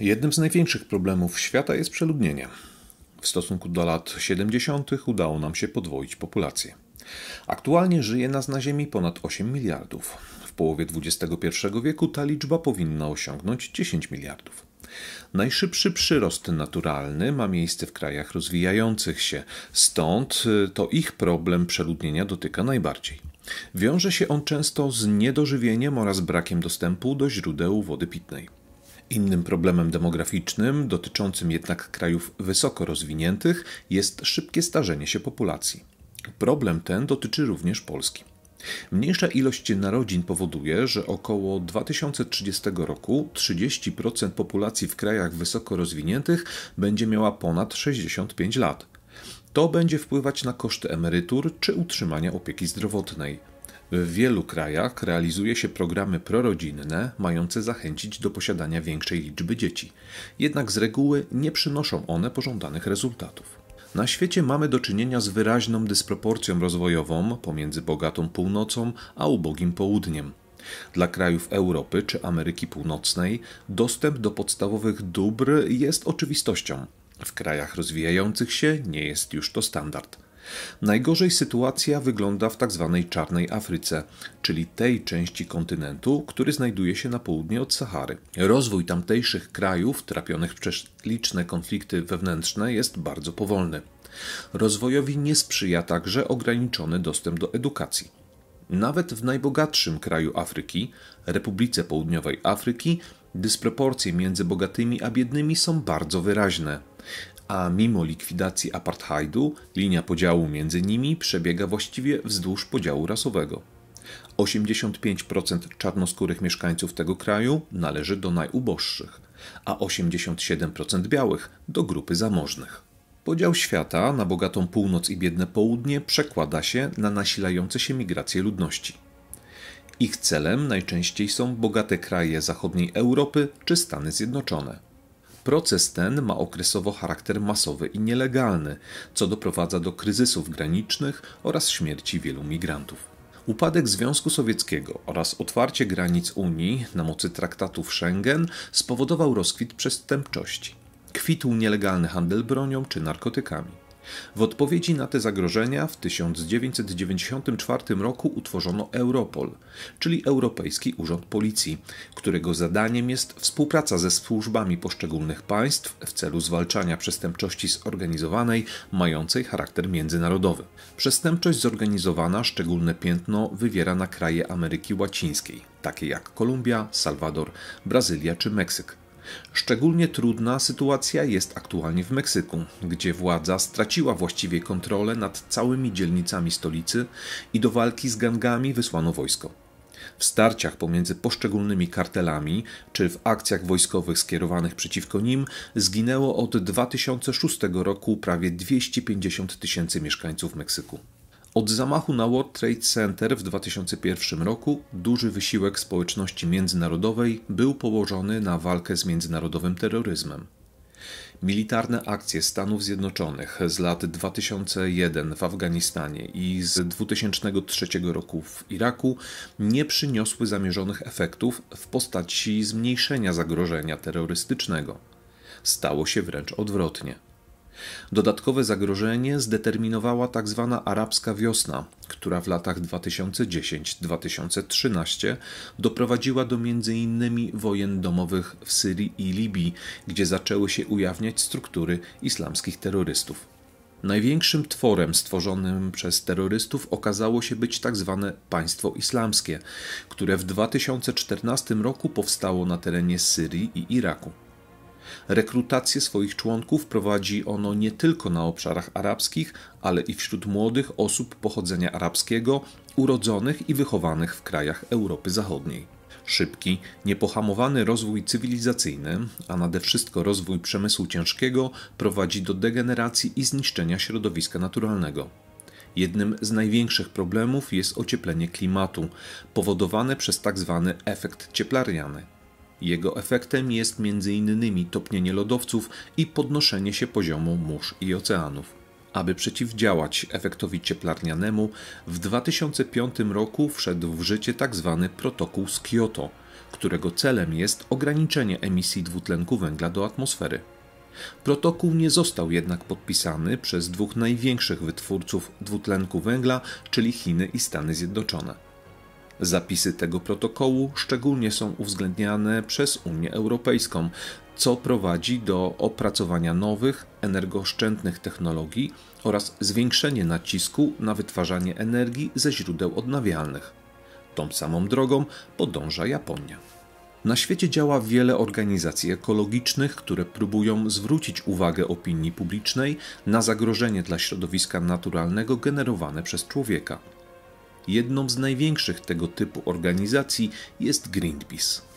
Jednym z największych problemów świata jest przeludnienie. W stosunku do lat 70. udało nam się podwoić populację. Aktualnie żyje nas na Ziemi ponad 8 miliardów. W połowie XXI wieku ta liczba powinna osiągnąć 10 miliardów. Najszybszy przyrost naturalny ma miejsce w krajach rozwijających się, stąd y, to ich problem przeludnienia dotyka najbardziej. Wiąże się on często z niedożywieniem oraz brakiem dostępu do źródeł wody pitnej. Innym problemem demograficznym, dotyczącym jednak krajów wysoko rozwiniętych, jest szybkie starzenie się populacji. Problem ten dotyczy również Polski. Mniejsza ilość narodzin powoduje, że około 2030 roku 30% populacji w krajach wysoko rozwiniętych będzie miała ponad 65 lat. To będzie wpływać na koszty emerytur czy utrzymania opieki zdrowotnej. W wielu krajach realizuje się programy prorodzinne mające zachęcić do posiadania większej liczby dzieci, jednak z reguły nie przynoszą one pożądanych rezultatów. Na świecie mamy do czynienia z wyraźną dysproporcją rozwojową pomiędzy bogatą północą a ubogim południem. Dla krajów Europy czy Ameryki Północnej dostęp do podstawowych dóbr jest oczywistością. W krajach rozwijających się nie jest już to standard. Najgorzej sytuacja wygląda w tzw. Tak czarnej Afryce, czyli tej części kontynentu, który znajduje się na południe od Sahary. Rozwój tamtejszych krajów trapionych przez liczne konflikty wewnętrzne jest bardzo powolny. Rozwojowi nie sprzyja także ograniczony dostęp do edukacji. Nawet w najbogatszym kraju Afryki, Republice Południowej Afryki, dysproporcje między bogatymi a biednymi są bardzo wyraźne a mimo likwidacji apartheidu linia podziału między nimi przebiega właściwie wzdłuż podziału rasowego. 85% czarnoskórych mieszkańców tego kraju należy do najuboższych, a 87% białych do grupy zamożnych. Podział świata na bogatą północ i biedne południe przekłada się na nasilające się migracje ludności. Ich celem najczęściej są bogate kraje zachodniej Europy czy Stany Zjednoczone. Proces ten ma okresowo charakter masowy i nielegalny, co doprowadza do kryzysów granicznych oraz śmierci wielu migrantów. Upadek Związku Sowieckiego oraz otwarcie granic Unii na mocy traktatów Schengen spowodował rozkwit przestępczości. Kwitł nielegalny handel bronią czy narkotykami. W odpowiedzi na te zagrożenia w 1994 roku utworzono Europol, czyli Europejski Urząd Policji, którego zadaniem jest współpraca ze służbami poszczególnych państw w celu zwalczania przestępczości zorganizowanej mającej charakter międzynarodowy. Przestępczość zorganizowana szczególne piętno wywiera na kraje Ameryki Łacińskiej, takie jak Kolumbia, Salwador, Brazylia czy Meksyk. Szczególnie trudna sytuacja jest aktualnie w Meksyku, gdzie władza straciła właściwie kontrolę nad całymi dzielnicami stolicy i do walki z gangami wysłano wojsko. W starciach pomiędzy poszczególnymi kartelami czy w akcjach wojskowych skierowanych przeciwko nim zginęło od 2006 roku prawie 250 tysięcy mieszkańców Meksyku. Od zamachu na World Trade Center w 2001 roku duży wysiłek społeczności międzynarodowej był położony na walkę z międzynarodowym terroryzmem. Militarne akcje Stanów Zjednoczonych z lat 2001 w Afganistanie i z 2003 roku w Iraku nie przyniosły zamierzonych efektów w postaci zmniejszenia zagrożenia terrorystycznego. Stało się wręcz odwrotnie. Dodatkowe zagrożenie zdeterminowała tzw. Tak arabska wiosna, która w latach 2010-2013 doprowadziła do m.in. wojen domowych w Syrii i Libii, gdzie zaczęły się ujawniać struktury islamskich terrorystów. Największym tworem stworzonym przez terrorystów okazało się być tzw. Tak państwo islamskie, które w 2014 roku powstało na terenie Syrii i Iraku. Rekrutację swoich członków prowadzi ono nie tylko na obszarach arabskich, ale i wśród młodych osób pochodzenia arabskiego, urodzonych i wychowanych w krajach Europy Zachodniej. Szybki, niepohamowany rozwój cywilizacyjny, a nade wszystko rozwój przemysłu ciężkiego, prowadzi do degeneracji i zniszczenia środowiska naturalnego. Jednym z największych problemów jest ocieplenie klimatu, powodowane przez tzw. Tak efekt cieplarniany. Jego efektem jest m.in. topnienie lodowców i podnoszenie się poziomu mórz i oceanów. Aby przeciwdziałać efektowi cieplarnianemu, w 2005 roku wszedł w życie tzw. Tak protokół z Kyoto, którego celem jest ograniczenie emisji dwutlenku węgla do atmosfery. Protokół nie został jednak podpisany przez dwóch największych wytwórców dwutlenku węgla, czyli Chiny i Stany Zjednoczone. Zapisy tego protokołu szczególnie są uwzględniane przez Unię Europejską, co prowadzi do opracowania nowych, energooszczędnych technologii oraz zwiększenie nacisku na wytwarzanie energii ze źródeł odnawialnych. Tą samą drogą podąża Japonia. Na świecie działa wiele organizacji ekologicznych, które próbują zwrócić uwagę opinii publicznej na zagrożenie dla środowiska naturalnego generowane przez człowieka. Jedną z największych tego typu organizacji jest Greenpeace.